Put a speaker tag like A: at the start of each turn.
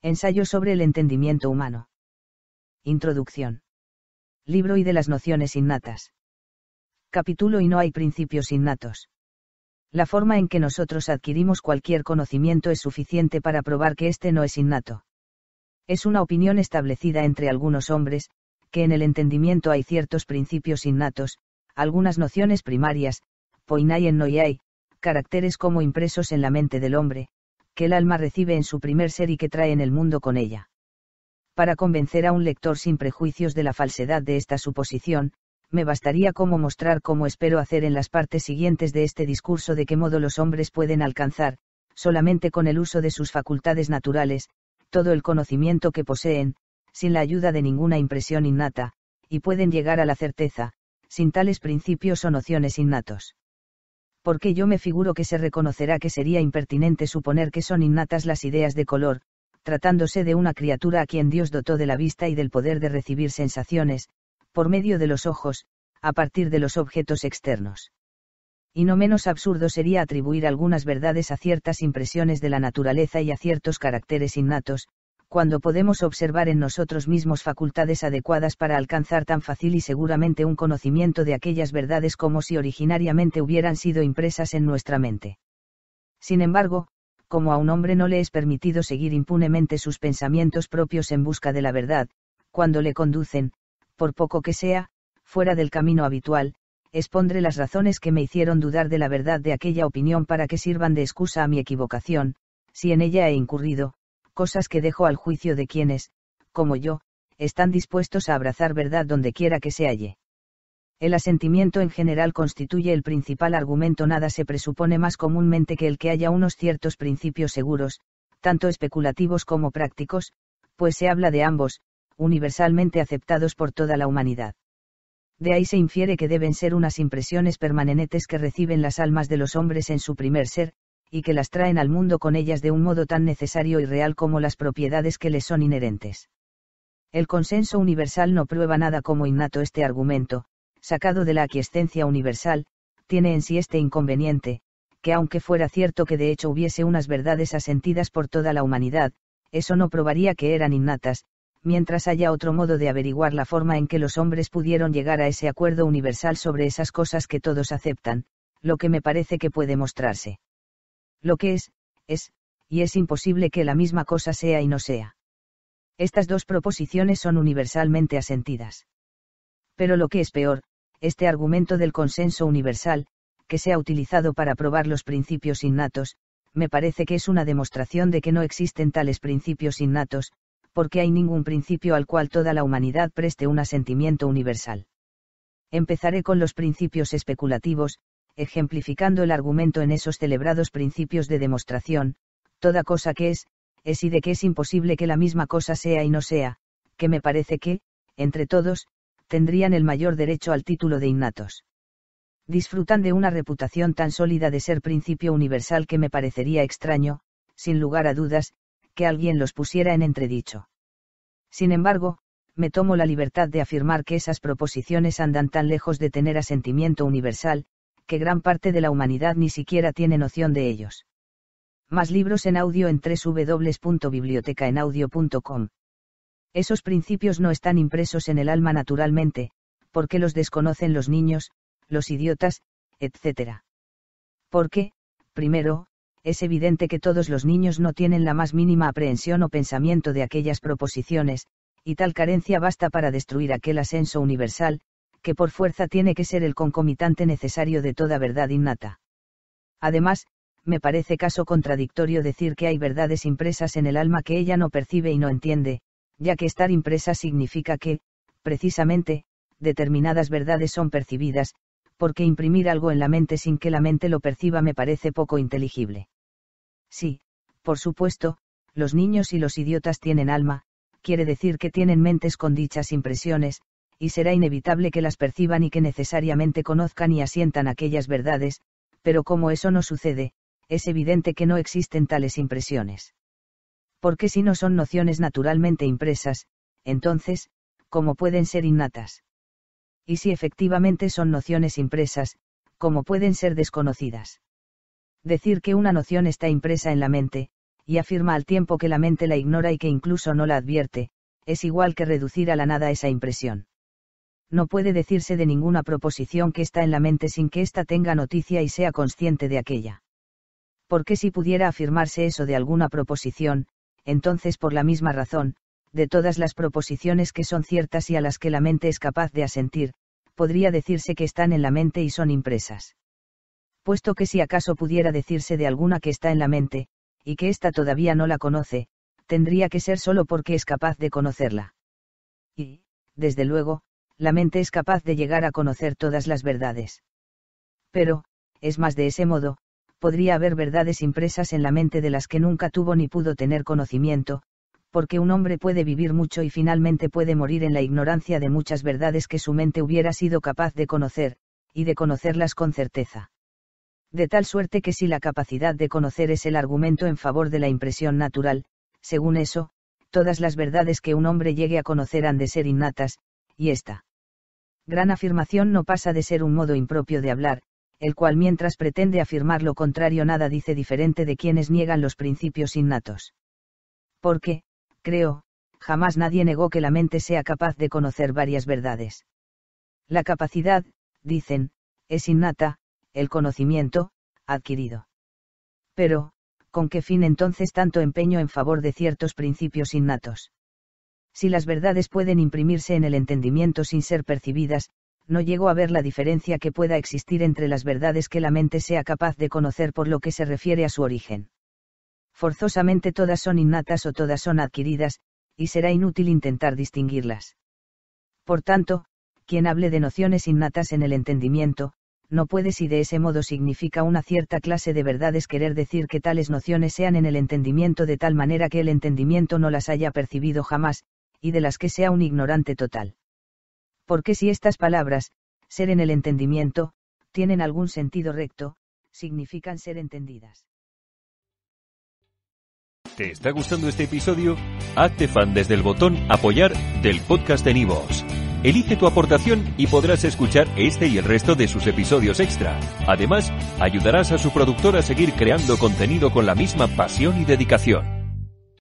A: Ensayo sobre el entendimiento humano. Introducción. Libro y de las nociones innatas. Capítulo y no hay principios innatos. La forma en que nosotros adquirimos cualquier conocimiento es suficiente para probar que éste no es innato. Es una opinión establecida entre algunos hombres, que en el entendimiento hay ciertos principios innatos, algunas nociones primarias, poinai en hay, caracteres como impresos en la mente del hombre, que el alma recibe en su primer ser y que trae en el mundo con ella. Para convencer a un lector sin prejuicios de la falsedad de esta suposición, me bastaría como mostrar cómo espero hacer en las partes siguientes de este discurso de qué modo los hombres pueden alcanzar, solamente con el uso de sus facultades naturales, todo el conocimiento que poseen, sin la ayuda de ninguna impresión innata, y pueden llegar a la certeza, sin tales principios o nociones innatos porque yo me figuro que se reconocerá que sería impertinente suponer que son innatas las ideas de color, tratándose de una criatura a quien Dios dotó de la vista y del poder de recibir sensaciones, por medio de los ojos, a partir de los objetos externos. Y no menos absurdo sería atribuir algunas verdades a ciertas impresiones de la naturaleza y a ciertos caracteres innatos, cuando podemos observar en nosotros mismos facultades adecuadas para alcanzar tan fácil y seguramente un conocimiento de aquellas verdades como si originariamente hubieran sido impresas en nuestra mente. Sin embargo, como a un hombre no le es permitido seguir impunemente sus pensamientos propios en busca de la verdad, cuando le conducen, por poco que sea, fuera del camino habitual, expondré las razones que me hicieron dudar de la verdad de aquella opinión para que sirvan de excusa a mi equivocación, si en ella he incurrido, cosas que dejo al juicio de quienes, como yo, están dispuestos a abrazar verdad donde quiera que se halle. El asentimiento en general constituye el principal argumento, nada se presupone más comúnmente que el que haya unos ciertos principios seguros, tanto especulativos como prácticos, pues se habla de ambos, universalmente aceptados por toda la humanidad. De ahí se infiere que deben ser unas impresiones permanentes que reciben las almas de los hombres en su primer ser, y que las traen al mundo con ellas de un modo tan necesario y real como las propiedades que les son inherentes. El consenso universal no prueba nada como innato este argumento, sacado de la aquiescencia universal, tiene en sí este inconveniente, que aunque fuera cierto que de hecho hubiese unas verdades asentidas por toda la humanidad, eso no probaría que eran innatas, mientras haya otro modo de averiguar la forma en que los hombres pudieron llegar a ese acuerdo universal sobre esas cosas que todos aceptan, lo que me parece que puede mostrarse. Lo que es, es, y es imposible que la misma cosa sea y no sea. Estas dos proposiciones son universalmente asentidas. Pero lo que es peor, este argumento del consenso universal, que se ha utilizado para probar los principios innatos, me parece que es una demostración de que no existen tales principios innatos, porque hay ningún principio al cual toda la humanidad preste un asentimiento universal. Empezaré con los principios especulativos, ejemplificando el argumento en esos celebrados principios de demostración, toda cosa que es, es y de que es imposible que la misma cosa sea y no sea, que me parece que, entre todos, tendrían el mayor derecho al título de innatos. Disfrutan de una reputación tan sólida de ser principio universal que me parecería extraño, sin lugar a dudas, que alguien los pusiera en entredicho. Sin embargo, me tomo la libertad de afirmar que esas proposiciones andan tan lejos de tener asentimiento universal, que gran parte de la humanidad ni siquiera tiene noción de ellos. Más libros en audio en www.bibliotecaenaudio.com. Esos principios no están impresos en el alma naturalmente, porque los desconocen los niños, los idiotas, etc. Porque, primero, es evidente que todos los niños no tienen la más mínima aprehensión o pensamiento de aquellas proposiciones, y tal carencia basta para destruir aquel ascenso universal, que por fuerza tiene que ser el concomitante necesario de toda verdad innata. Además, me parece caso contradictorio decir que hay verdades impresas en el alma que ella no percibe y no entiende, ya que estar impresa significa que, precisamente, determinadas verdades son percibidas, porque imprimir algo en la mente sin que la mente lo perciba me parece poco inteligible. Sí, por supuesto, los niños y los idiotas tienen alma, quiere decir que tienen mentes con dichas impresiones, y será inevitable que las perciban y que necesariamente conozcan y asientan aquellas verdades, pero como eso no sucede, es evidente que no existen tales impresiones. Porque si no son nociones naturalmente impresas, entonces, ¿cómo pueden ser innatas? Y si efectivamente son nociones impresas, ¿cómo pueden ser desconocidas? Decir que una noción está impresa en la mente, y afirma al tiempo que la mente la ignora y que incluso no la advierte, es igual que reducir a la nada esa impresión no puede decirse de ninguna proposición que está en la mente sin que ésta tenga noticia y sea consciente de aquella. Porque si pudiera afirmarse eso de alguna proposición, entonces por la misma razón, de todas las proposiciones que son ciertas y a las que la mente es capaz de asentir, podría decirse que están en la mente y son impresas. Puesto que si acaso pudiera decirse de alguna que está en la mente, y que ésta todavía no la conoce, tendría que ser solo porque es capaz de conocerla. Y, desde luego, la mente es capaz de llegar a conocer todas las verdades. Pero, es más de ese modo, podría haber verdades impresas en la mente de las que nunca tuvo ni pudo tener conocimiento, porque un hombre puede vivir mucho y finalmente puede morir en la ignorancia de muchas verdades que su mente hubiera sido capaz de conocer, y de conocerlas con certeza. De tal suerte que si la capacidad de conocer es el argumento en favor de la impresión natural, según eso, todas las verdades que un hombre llegue a conocer han de ser innatas, y esta gran afirmación no pasa de ser un modo impropio de hablar, el cual mientras pretende afirmar lo contrario nada dice diferente de quienes niegan los principios innatos. Porque, creo, jamás nadie negó que la mente sea capaz de conocer varias verdades. La capacidad, dicen, es innata, el conocimiento, adquirido. Pero, ¿con qué fin entonces tanto empeño en favor de ciertos principios innatos? si las verdades pueden imprimirse en el entendimiento sin ser percibidas, no llego a ver la diferencia que pueda existir entre las verdades que la mente sea capaz de conocer por lo que se refiere a su origen. Forzosamente todas son innatas o todas son adquiridas, y será inútil intentar distinguirlas. Por tanto, quien hable de nociones innatas en el entendimiento, no puede si de ese modo significa una cierta clase de verdades querer decir que tales nociones sean en el entendimiento de tal manera que el entendimiento no las haya percibido jamás, y de las que sea un ignorante total. Porque si estas palabras, ser en el entendimiento, tienen algún sentido recto, significan ser entendidas. ¿Te está gustando este episodio? Hazte fan desde el botón apoyar del podcast en Nivos. Elige tu aportación y podrás escuchar este y el resto de sus episodios extra. Además, ayudarás a su productor a seguir creando contenido con la misma pasión y dedicación.